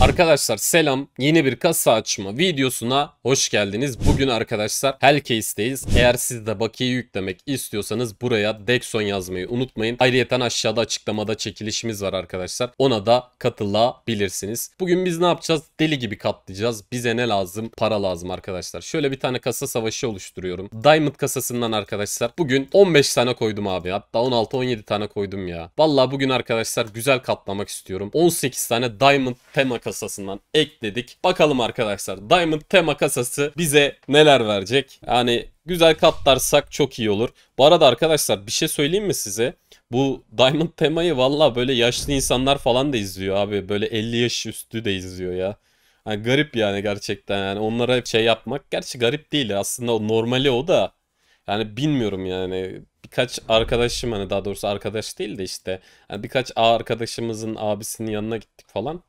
Arkadaşlar selam. Yeni bir kasa açma videosuna hoş geldiniz. Bugün arkadaşlar Hellcase'deyiz. Eğer siz de bakiye yüklemek istiyorsanız buraya Dexon yazmayı unutmayın. Ayrıyeten aşağıda açıklamada çekilişimiz var arkadaşlar. Ona da katılabilirsiniz. Bugün biz ne yapacağız? Deli gibi katlayacağız. Bize ne lazım? Para lazım arkadaşlar. Şöyle bir tane kasa savaşı oluşturuyorum. Diamond kasasından arkadaşlar. Bugün 15 tane koydum abi. Hatta 16-17 tane koydum ya. Valla bugün arkadaşlar güzel katlamak istiyorum. 18 tane Diamond tema kasasından ekledik. Bakalım arkadaşlar Diamond tema kasası bize neler verecek? Yani güzel katlarsak çok iyi olur. Bu arada arkadaşlar bir şey söyleyeyim mi size? Bu Diamond temayı valla böyle yaşlı insanlar falan da izliyor abi. Böyle 50 yaş üstü de izliyor ya. Hani garip yani gerçekten yani onlara hep şey yapmak. Gerçi garip değil aslında o normali o da. Yani bilmiyorum yani birkaç arkadaşım hani daha doğrusu arkadaş değil de işte hani birkaç arkadaşımızın abisinin yanına gittik falan.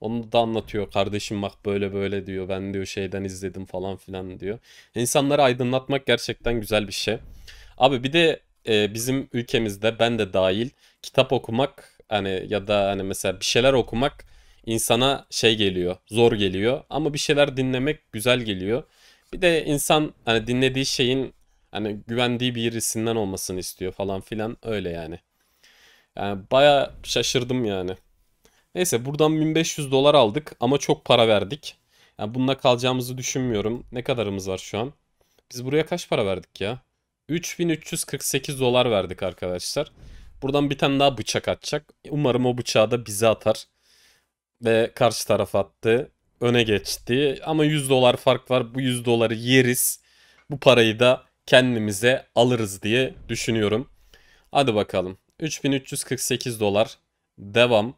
Onu da anlatıyor. Kardeşim bak böyle böyle diyor. Ben diyor şeyden izledim falan filan diyor. İnsanları aydınlatmak gerçekten güzel bir şey. Abi bir de e, bizim ülkemizde ben de dahil kitap okumak hani ya da hani mesela bir şeyler okumak insana şey geliyor. Zor geliyor ama bir şeyler dinlemek güzel geliyor. Bir de insan hani dinlediği şeyin hani güvendiği birisinden olmasını istiyor falan filan öyle yani. Yani baya şaşırdım yani. Neyse buradan 1500 dolar aldık ama çok para verdik. Yani bununla kalacağımızı düşünmüyorum. Ne kadarımız var şu an? Biz buraya kaç para verdik ya? 3348 dolar verdik arkadaşlar. Buradan bir tane daha bıçak atacak. Umarım o bıçağı da bize atar. Ve karşı taraf attı. Öne geçti. Ama 100 dolar fark var. Bu 100 doları yeriz. Bu parayı da kendimize alırız diye düşünüyorum. Hadi bakalım. 3348 dolar. Devam.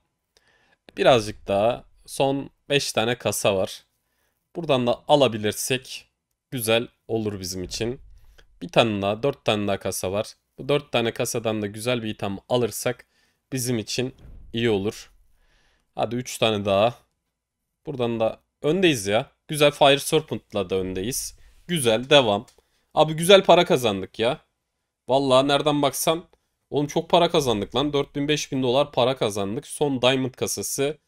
Birazcık daha son 5 tane kasa var. Buradan da alabilirsek güzel olur bizim için. Bir tane daha 4 tane daha kasa var. Bu 4 tane kasadan da güzel bir item alırsak bizim için iyi olur. Hadi 3 tane daha. Buradan da öndeyiz ya. Güzel Fire Serpent'la da öndeyiz. Güzel devam. Abi güzel para kazandık ya. Vallahi nereden baksan. Oğlum çok para kazandık lan. 4000-5000 dolar para kazandık. Son Diamond kasası.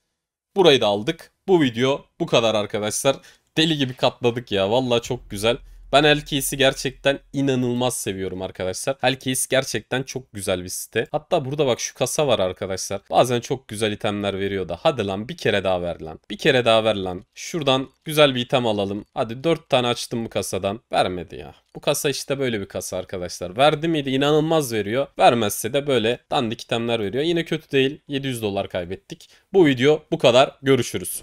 Burayı da aldık. Bu video bu kadar arkadaşlar. Deli gibi katladık ya. Valla çok güzel. Ben Helcase'i gerçekten inanılmaz seviyorum arkadaşlar. Helcase gerçekten çok güzel bir site. Hatta burada bak şu kasa var arkadaşlar. Bazen çok güzel itemler veriyor da. Hadi lan bir kere daha ver lan. Bir kere daha ver lan. Şuradan güzel bir item alalım. Hadi 4 tane açtım bu kasadan. Vermedi ya. Bu kasa işte böyle bir kasa arkadaşlar. Verdi miydi inanılmaz veriyor. Vermezse de böyle dandik itemler veriyor. Yine kötü değil. 700 dolar kaybettik. Bu video bu kadar. Görüşürüz.